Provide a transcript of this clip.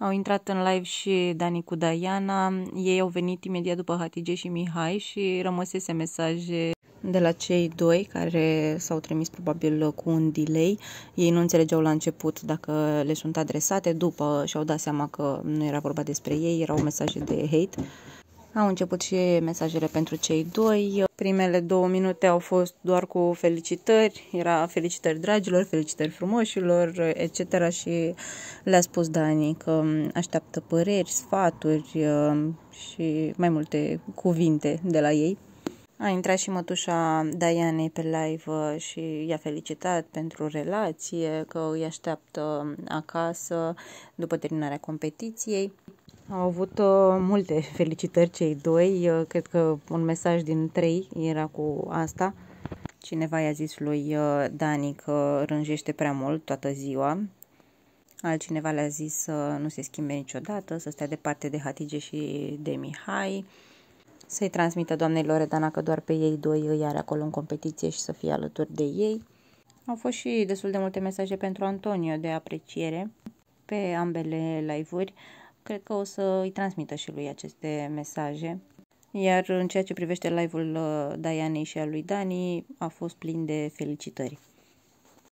Au intrat în live și Dani cu Diana, ei au venit imediat după Hatige și Mihai și rămăsese mesaje de la cei doi care s-au trimis probabil cu un delay. Ei nu înțelegeau la început dacă le sunt adresate, după și-au dat seama că nu era vorba despre ei, erau mesaje de hate. Au început și mesajele pentru cei doi. Primele două minute au fost doar cu felicitări. Era felicitări dragilor, felicitări frumoșilor, etc. Și le-a spus Dani că um, așteaptă păreri, sfaturi um, și mai multe cuvinte de la ei. A intrat și mătușa Dianei pe live uh, și i-a felicitat pentru relație, că îi așteaptă um, acasă după terminarea competiției. Au avut uh, multe felicitări cei doi, uh, cred că un mesaj din trei era cu asta. Cineva i-a zis lui uh, Dani că rânjește prea mult toată ziua, altcineva le-a zis să nu se schimbe niciodată, să stea departe de Hatige și de Mihai, să-i transmită doamnei Loredana că doar pe ei doi îi are acolo în competiție și să fie alături de ei. Au fost și destul de multe mesaje pentru Antonio de apreciere pe ambele live-uri cred că o să îi transmită și lui aceste mesaje. Iar în ceea ce privește live-ul uh, Dianei și al lui Dani, a fost plin de felicitări.